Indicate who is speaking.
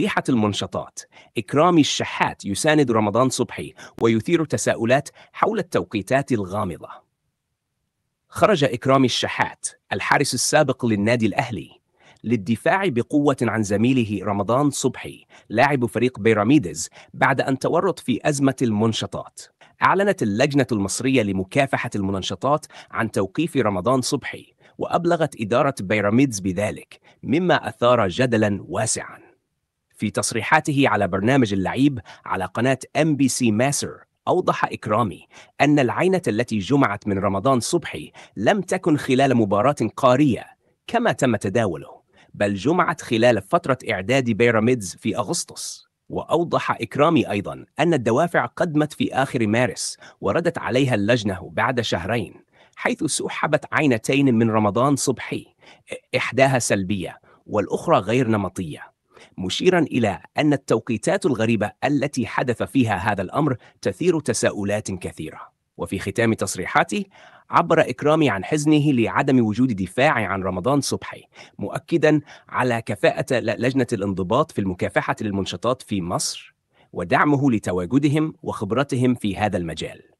Speaker 1: ريحة المنشطات إكرامي الشحات يساند رمضان صبحي ويثير تساؤلات حول التوقيتات الغامضة خرج إكرامي الشحات الحارس السابق للنادي الأهلي للدفاع بقوة عن زميله رمضان صبحي لاعب فريق بيراميدز بعد أن تورط في أزمة المنشطات أعلنت اللجنة المصرية لمكافحة المنشطات عن توقيف رمضان صبحي وأبلغت إدارة بيراميدز بذلك مما أثار جدلا واسعا في تصريحاته على برنامج اللعيب على قناة ام بي سي ماسر أوضح إكرامي أن العينة التي جمعت من رمضان صبحي لم تكن خلال مباراة قارية كما تم تداوله بل جمعت خلال فترة إعداد بيراميدز في أغسطس وأوضح إكرامي أيضا أن الدوافع قدمت في آخر مارس وردت عليها اللجنة بعد شهرين حيث سحبت عينتين من رمضان صبحي إحداها سلبية والأخرى غير نمطية مشيرا إلى أن التوقيتات الغريبة التي حدث فيها هذا الأمر تثير تساؤلات كثيرة وفي ختام تصريحاته عبر إكرامي عن حزنه لعدم وجود دفاع عن رمضان صبحي مؤكدا على كفاءة لجنة الانضباط في المكافحة للمنشطات في مصر ودعمه لتواجدهم وخبرتهم في هذا المجال